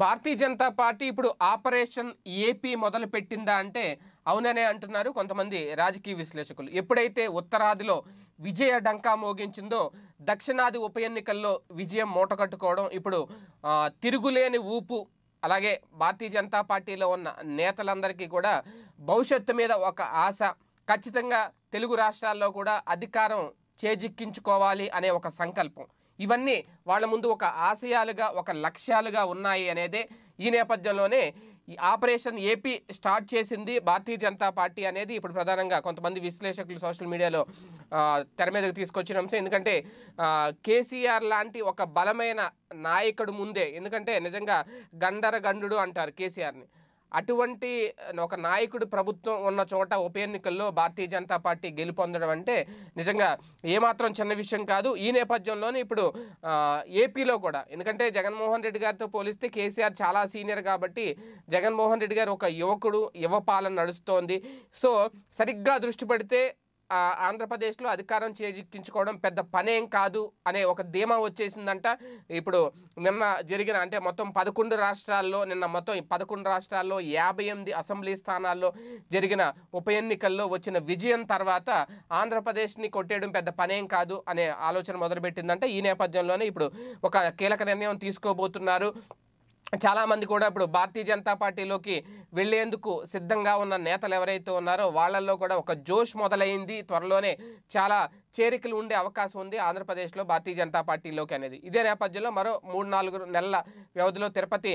భారతీయ Janata party ఇప్పుడు operation AP మొదలు పెట్టిందా అంటే అవుననే అంటున్నారు కొంతమంది రాజకీయ విశ్లేషకులు ఎప్పుడైతే ఉత్తరాదిలో విజయ డంకా మోగించిందో దక్షిణాది ఉప ఎన్నికల్లో విజయం మూటకట్టుకోవడం ఇప్పుడు తిరుగులేని ఊపు అలాగే భారతీయ జనతా పార్టీలో ఉన్న నేతలందరికీ కూడా భవిష్యత్తు మీద ఒక ఆశ ఖచ్చితంగా తెలుగు రాష్ట్రాల్లో కూడా అధికారం చేజిక్కించుకోవాలి అనే ఒక సంకల్పం ఇవన్నీ వాళ్ళ ముందు ఒక ఆశయాలుగా ఒక లక్ష్యాలుగా ఉన్నాయి అనేదే ఈ నేపథ్యంలోనే ఈ ఆపరేషన్ ఏపీ స్టార్ట్ చేసింది భారతీయ జనతా పార్టీ అనేది ఇప్పుడు ప్రధానంగా కొంతమంది విశ్లేషకులు సోషల్ మీడియాలో తెర మీదకి తీసుకొచ్చిన అంశం ఎందుకంటే కేసీఆర్ లాంటి ఒక బలమైన నాయకుడు ముందే ఎందుకంటే నిజంగా గండరగండు అంటారు కేసీఆర్ని అటువంటి ఒక నాయకుడు ప్రభుత్వం ఉన్న చోట ఉప ఎన్నికల్లో భారతీయ జనతా పార్టీ గెలుపొందడం అంటే నిజంగా ఏమాత్రం చిన్న విషయం కాదు ఈ నేపథ్యంలోనే ఇప్పుడు ఏపీలో కూడా ఎందుకంటే జగన్మోహన్ రెడ్డి గారితో పోలిస్తే కేసీఆర్ చాలా సీనియర్ కాబట్టి జగన్మోహన్ రెడ్డి గారు ఒక యువకుడు యువ పాలన నడుస్తోంది సో సరిగ్గా దృష్టి పెడితే ఆంధ్రప్రదేశ్లో అధికారం చేజిక్కించుకోవడం పెద్ద పనేం కాదు అనే ఒక ధీమా వచ్చేసిందంట ఇప్పుడు నిన్న జరిగిన అంటే మొత్తం పదకొండు రాష్ట్రాల్లో నిన్న మొత్తం పదకొండు రాష్ట్రాల్లో యాభై ఎనిమిది అసెంబ్లీ స్థానాల్లో జరిగిన ఉప ఎన్నికల్లో వచ్చిన విజయం తర్వాత ఆంధ్రప్రదేశ్ని కొట్టేయడం పెద్ద పనేం కాదు అనే ఆలోచన మొదలుపెట్టిందంటే ఈ నేపథ్యంలోనే ఇప్పుడు ఒక కీలక నిర్ణయం తీసుకోబోతున్నారు చాలామంది కూడా ఇప్పుడు భారతీయ జనతా పార్టీలోకి వెళ్లేందుకు సిద్ధంగా ఉన్న నేతలు ఎవరైతే ఉన్నారో వాళ్ళల్లో కూడా ఒక జోష్ మొదలైంది త్వరలోనే చాలా చేరికలు ఉండే అవకాశం ఉంది ఆంధ్రప్రదేశ్లో భారతీయ జనతా పార్టీలోకి అనేది ఇదే నేపథ్యంలో మరో మూడు నాలుగు నెలల వ్యవధిలో తిరుపతి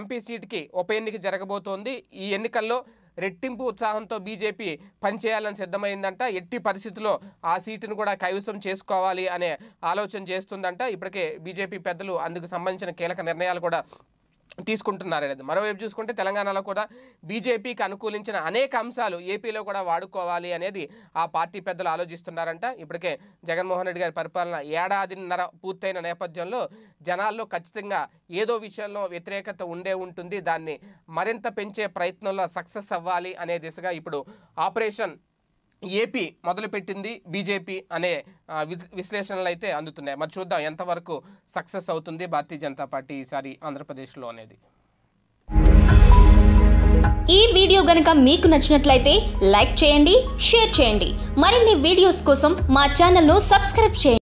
ఎంపీ సీట్కి ఉప ఎన్నిక జరగబోతోంది ఈ ఎన్నికల్లో రెట్టింపు ఉత్సాహంతో బీజేపీ పనిచేయాలని సిద్ధమైందంట ఎట్టి పరిస్థితుల్లో ఆ సీటును కూడా కైవసం చేసుకోవాలి అనే ఆలోచన చేస్తుందంట ఇప్పటికే బీజేపీ పెద్దలు అందుకు సంబంధించిన కీలక నిర్ణయాలు కూడా తీసుకుంటున్నారనేది మరోవైపు చూసుకుంటే తెలంగాణలో కూడా బీజేపీకి అనుకూలించిన అనేక అంశాలు ఏపీలో కూడా వాడుకోవాలి అనేది ఆ పార్టీ పెద్దలు ఆలోచిస్తున్నారంట ఇప్పటికే జగన్మోహన్ రెడ్డి గారి పరిపాలన ఏడాదిన్నర పూర్తయిన నేపథ్యంలో జనాల్లో ఖచ్చితంగా ఏదో విషయంలో వ్యతిరేకత ఉండే ఉంటుంది దాన్ని మరింత పెంచే ప్రయత్నంలో సక్సెస్ అవ్వాలి అనే దిశగా ఇప్పుడు ఆపరేషన్ ఏపీ మొదలుపెట్టింది బీజేపీ అనే విశ్లేషణలు అయితే అందుతున్నాయి మరి చూద్దాం ఎంతవరకు సక్సెస్ అవుతుంది భారతీయ జనతా పార్టీ ఈసారి ఆంధ్రప్రదేశ్లో అనేది ఈ వీడియో గనుక మీకు నచ్చినట్లయితే లైక్ చేయండి షేర్ చేయండి మరిన్ని వీడియోస్ కోసం మా ఛానల్ను సబ్స్క్రైబ్ చేయండి